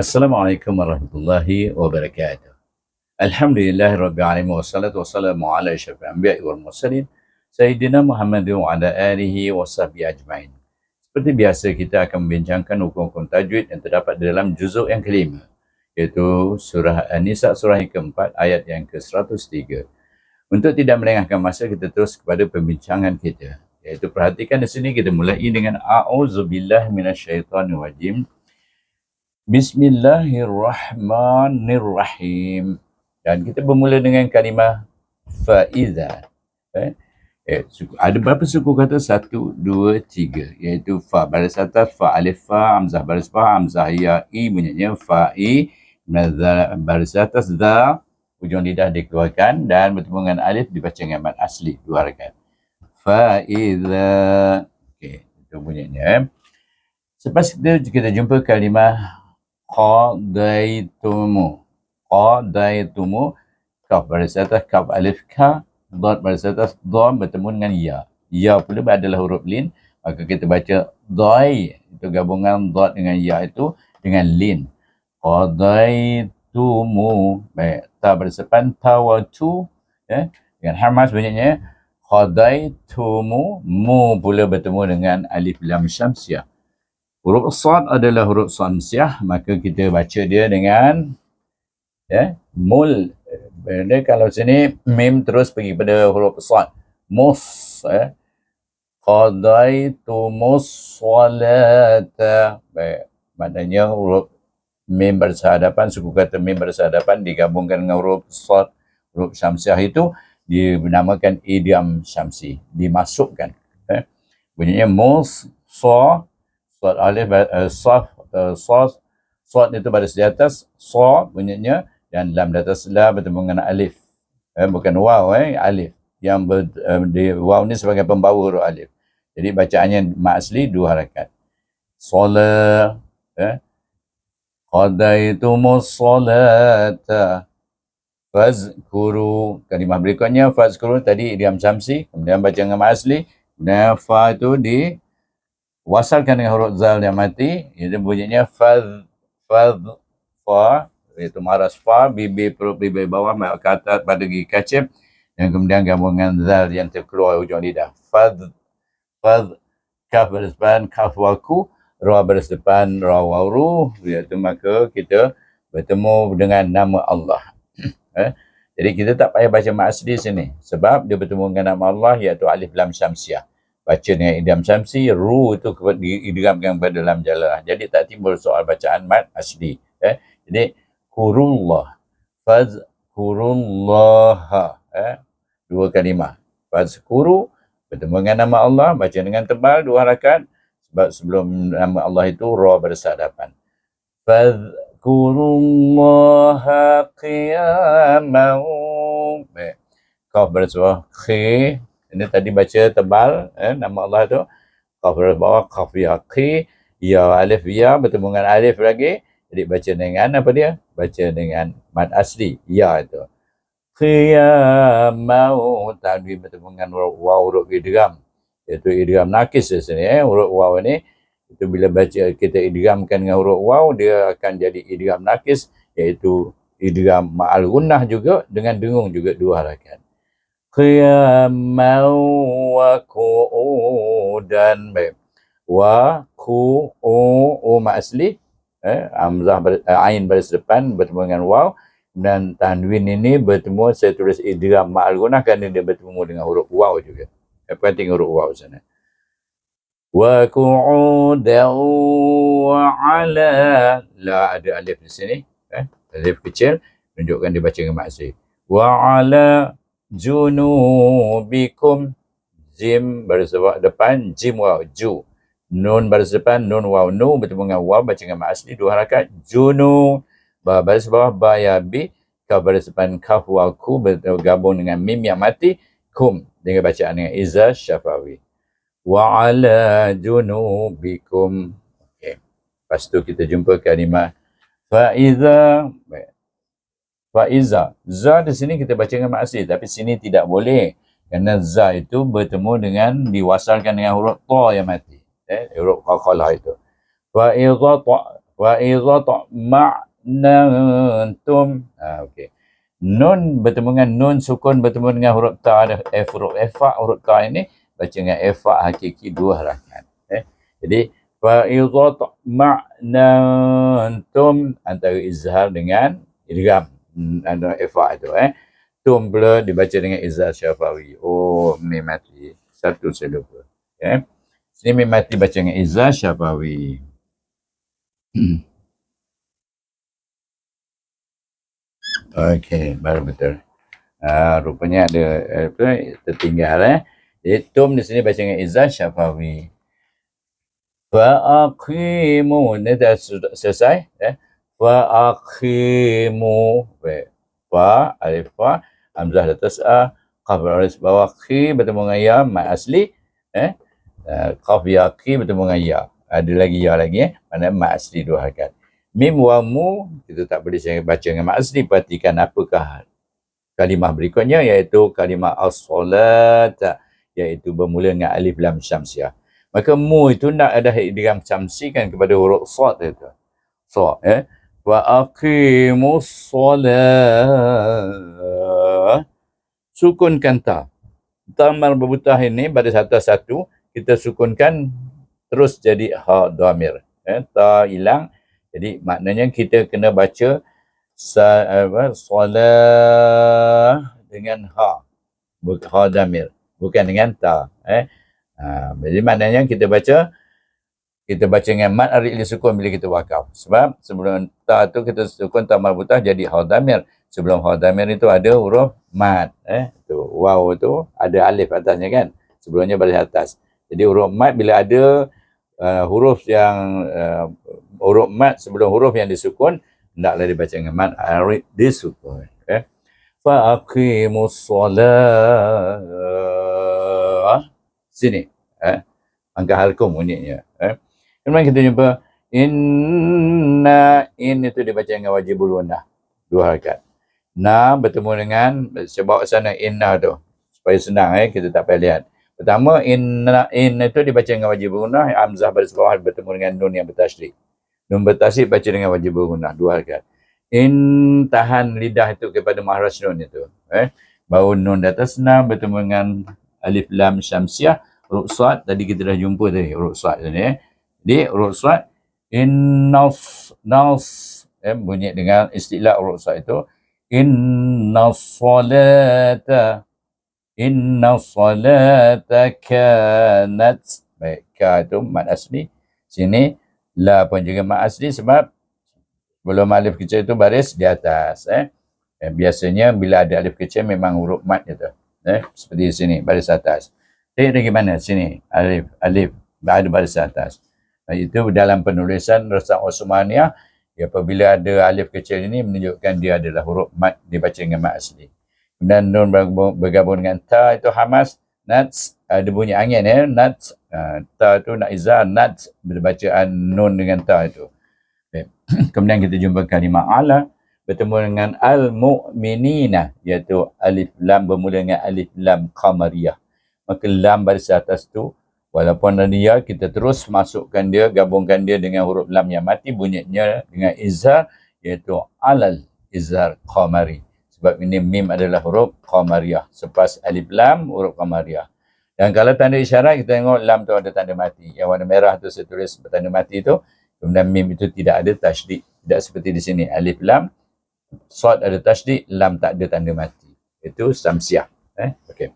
Assalamualaikum warahmatullahi wabarakatuh. Alhamdulillah rabbil alamin wassalatu wassalamu ala asyrafil anbiya wal mursalin sayyidina Muhammad wa ala alihi washabbi ajmain. Seperti biasa kita akan membincangkan hukum-hukum tajwid yang terdapat dalam juzuk yang kelima iaitu surah An-Nisa surah yang keempat ayat yang ke-103. Untuk tidak melengahkan masa kita terus kepada pembincangan kita iaitu perhatikan di sini kita mulai dengan a'udzubillahi minasyaitonirrajim. rajim Bismillahirrahmanirrahim. Dan kita bermula dengan kalimah faiza. Eh, eh ada berapa suku kata? Satu, dua, tiga. Iaitu fa. Baris atas fa alif fa. Amzah baris fa. Amzah ya i. Bunyinya fa i. Baris atas da. Ujung lidah dikeluarkan. Dan bertemu dengan alif dibaca dengan mat asli. Dua rakan. Faiza. Okey. Itu bunyinya. Eh. Selepas itu kita jumpa kalimah qadaitumu qadaitumu kaf baris atas kaf alif ka dot baris atas dom bertemu dengan ya ya pula adalah huruf lin maka kita baca dai itu gabungan dot dengan ya itu dengan lin qadaitumu baik ta bersepan ta wa tu ya eh? dengan hamas bunyinya qadaitumu mu pula bertemu dengan alif lam syamsiah Huruf sad adalah huruf samsiah, maka kita baca dia dengan ya, mul. Benda kalau sini mim terus pergi pada huruf sad. Mus ya. Qadaitu musallata. Baik, maknanya huruf mim bersahadapan, suku kata mim bersahadapan digabungkan dengan huruf sad, huruf samsiah itu dinamakan idiom samsi dimasukkan. Eh. Bunyinya mus so Suat alif, uh, saf, uh, eh, suat itu baris di atas, so bunyinya, dan lam di atas la bertemu dengan alif. Eh, bukan waw, eh, alif. Yang ber, um, di, waw ni sebagai pembawa huruf alif. Jadi bacaannya mak asli dua harakat. Salah, eh, Qadaitumus salata fazkuru kalimah berikutnya fazkuru tadi idiam samsi kemudian baca dengan mak asli nafa itu di wasalkan dengan huruf zal yang mati itu bunyinya fad fad fa itu maras fa bibi perut bibi bawah mai kata pada gigi kacip dan kemudian gabungan zal yang terkeluar hujung lidah fad fad kaf baris depan kaf waku ra baris depan ra wawru iaitu maka kita bertemu dengan nama Allah eh? jadi kita tak payah baca mak asli sini sebab dia bertemu dengan nama Allah iaitu alif lam syamsiah baca dengan idiom samsi ru itu diidramkan kepada dalam jalan. Jadi tak timbul soal bacaan mat asli. Eh? Jadi, kurullah. Faz kurullah. Eh? Dua kalimah. Faz kuru, bertemu dengan nama Allah, baca dengan tebal, dua rakaat Sebab sebelum nama Allah itu, roh bersadapan. Faz kurullah qiyamau. Eh? Kau bersuah khih, ini tadi baca tebal eh, nama Allah tu. Qaf bawah qaf ya qi ya alif ya bertemu dengan alif lagi. Jadi baca dengan apa dia? Baca dengan mad asli ya itu. Qiya mau tadi bertemu dengan waw huruf idgham. Itu idgham nakis di sini eh huruf waw ini itu bila baca kita idghamkan dengan huruf waw dia akan jadi idgham nakis iaitu idgham ma'al gunnah juga dengan dengung juga dua harakat. قياما وقعودا وقعو ما أسلي eh, Amzah eh, Ain baris depan bertemu dengan Waw dan Tanwin ini bertemu saya tulis Idram Ma'al Gunah kerana dia bertemu dengan huruf Waw juga apa eh, huruf Waw sana wa ku'udau wa ala la ada alif di sini eh, alif kecil tunjukkan dibaca dengan maksir wa ala junubikum jim baris depan jim waw ju nun baris depan nun waw nu bertemu dengan waw baca dengan asli dua harakat junu baris bawah bayabi ka baris depan kaf wa ku bergabung dengan mim yang mati kum dengan bacaan dengan iza syafawi wa ala junubikum okey lepas tu kita jumpa kalimah fa iza Faiza. Za di sini kita baca dengan maksir. Tapi sini tidak boleh. Kerana za itu bertemu dengan, diwasalkan dengan huruf ta yang mati. Eh? Huruf kakalah itu. Faiza ta. Faiza ta. Ma'na tum. Ah, ha, okay. Nun bertemu dengan nun sukun bertemu dengan huruf ta. Ada F huruf F. Huruf ta ini baca dengan F. hakiki dua harangan. Eh? Jadi, Faiza ta. Ma'na tum. Antara izhar dengan idgam ada ifa' tu eh tumble dibaca dengan izah syafawi oh mim mati satu saya lupa eh sini mim mati baca dengan izah syafawi Okey, baru betul. Uh, rupanya ada eh, apa uh, tertinggal eh. Jadi tum di sini baca dengan izah syafawi. Fa aqimu ni dah selesai eh wa akhimu fa fa alif fa hamzah di atas a ah. qaf alif ba wa akhi bertemu dengan ya mai asli eh, eh qaf ya akhi bertemu dengan ya ada lagi ya lagi eh mana mai asli dua harakat mim wa mu kita tak boleh saya baca dengan mai asli perhatikan apakah kalimah berikutnya iaitu kalimah as-salat iaitu bermula dengan alif lam syamsiah maka mu itu nak ada idgham syamsi kan kepada huruf sad itu sad eh وَأَقِيمُ solat Sukunkan ta. Tamar berbutah ini pada satu-satu, kita sukunkan terus jadi ha domir. Eh, ya, ta hilang. Jadi maknanya kita kena baca sa, dengan ha. Bukan ha dhamir, Bukan dengan ta. Eh. Ha, jadi maknanya kita baca kita baca dengan mat arid li sukun bila kita wakaf. Sebab sebelum ta tu kita sukun ta marbutah jadi hadamir. Sebelum hadamir itu ada huruf mat. Eh? Tu, waw tu ada alif atasnya kan. Sebelumnya balik atas. Jadi huruf mat bila ada uh, huruf yang uh, huruf mat sebelum huruf yang disukun hendaklah dibaca dengan mat arid li sukun. Eh? Fa'akimus salat. Sini. Eh? Angka halkum bunyinya. Eh? Kemudian kita jumpa inna in itu dibaca dengan wajib dah dua harakat. Na bertemu dengan sebab sana inna tu. Supaya senang eh kita tak payah lihat. Pertama inna in itu dibaca dengan wajib gunnah Amzah baris bawah bertemu dengan nun yang bertasydid. Nun bertasydid baca dengan wajib gunnah dua harakat. In tahan lidah itu kepada mahras nun itu. Eh baru nun di atas bertemu dengan alif lam syamsiah ruksat tadi kita dah jumpa tadi ruksat tadi eh di urut surat innaus naus eh, bunyi dengan istilah urut surat itu innaus salata innaus salata kanat baik ka itu mad asli sini la pun juga mad asli sebab belum alif kecil itu baris di atas eh. eh biasanya bila ada alif kecil memang huruf mad itu eh seperti sini baris atas Tengok dia gimana sini alif alif baru baris atas itu dalam penulisan Rasa Osmaniyah ya, apabila ada alif kecil ini menunjukkan dia adalah huruf mat dibaca dengan mat asli. Kemudian nun bergabung, dengan ta itu hamas, nats ada bunyi angin ya, nats ah, ta itu nak izah nats berbacaan nun dengan ta itu. Kemudian kita jumpa kalimah ala bertemu dengan al-mu'minina iaitu alif lam bermula dengan alif lam qamariyah. Maka lam baris atas tu Walaupun ada kita terus masukkan dia, gabungkan dia dengan huruf lam yang mati, bunyinya dengan izhar, iaitu alal izhar qamari. Sebab ini mim adalah huruf qamariah. Sepas alif lam, huruf qamariah. Dan kalau tanda isyarat, kita tengok lam tu ada tanda mati. Yang warna merah tu saya tulis tanda mati tu. Kemudian mim itu tidak ada tajdid. Tidak seperti di sini. Alif lam, sod ada tajdid, lam tak ada tanda mati. Itu samsiah. Eh? Okay.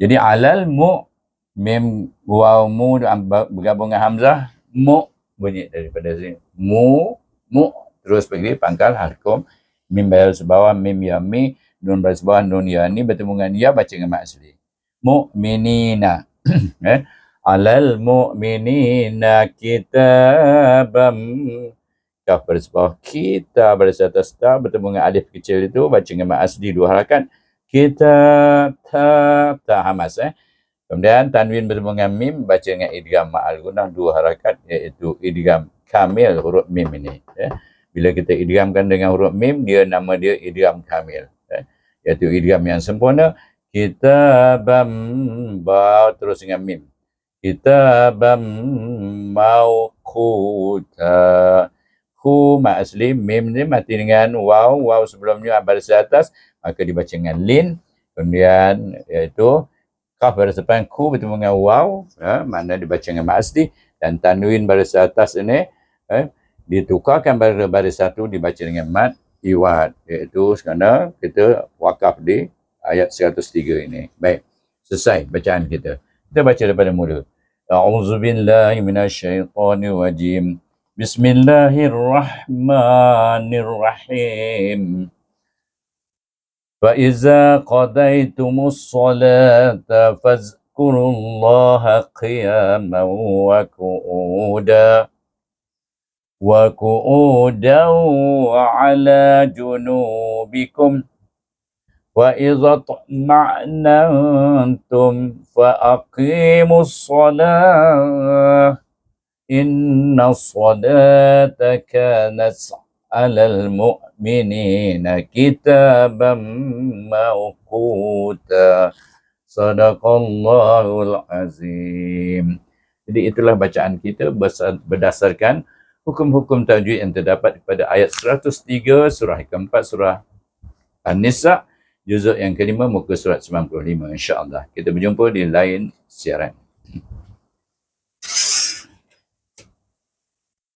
Jadi alal mu' mim waw mu bergabung dengan hamzah mu bunyi daripada sini mu mu terus pergi pangkal harkum mim bayal sebawah mim yami nun bayal sebawah nun yani bertemu dengan ya baca dengan maksudi mu'minina eh? alal mu'minina kitabam kaf bersebab kita berada atas ta bertemu dengan alif kecil itu baca dengan mak asli dua harakan kita ta ta hamas eh Kemudian tanwin bertemu dengan mim baca dengan idgham ma'al gunah dua harakat iaitu idgham kamil huruf mim ini. Eh. Bila kita idghamkan dengan huruf mim dia nama dia idgham kamil. Eh. Iaitu idgham yang sempurna kita bam ba terus dengan mim. Kita bam mau kuta ku ma asli mim ni mati dengan waw waw sebelumnya baris atas maka dibaca dengan lin kemudian iaitu Kaf baris depan ku bertemu dengan waw. Ya, mana dibaca dengan ma'asdi. Dan tanwin baris atas ini. Eh, ditukarkan baris, baris satu dibaca dengan mat iwat. Iaitu sekarang kita wakaf di ayat 103 ini. Baik. Selesai bacaan kita. Kita baca daripada mula. A'udzu billahi minasyaitonir rajim. Bismillahirrahmanirrahim. Bismillahirrahmanirrahim. فإذا قضيتم الصلاة فاذكروا الله قياما وقعودا وقعودا وعلى جنوبكم وإذا اطمأننتم فأقيموا الصلاة إن الصلاة كانت على المؤمنين كتابا موقوتا صدق الله العظيم Jadi itulah bacaan kita berdasarkan hukum-hukum tajwid yang terdapat pada ayat 103 surah ke-4 surah An-Nisa juzuk yang kelima muka surat 95 insya-Allah. Kita berjumpa di lain siaran.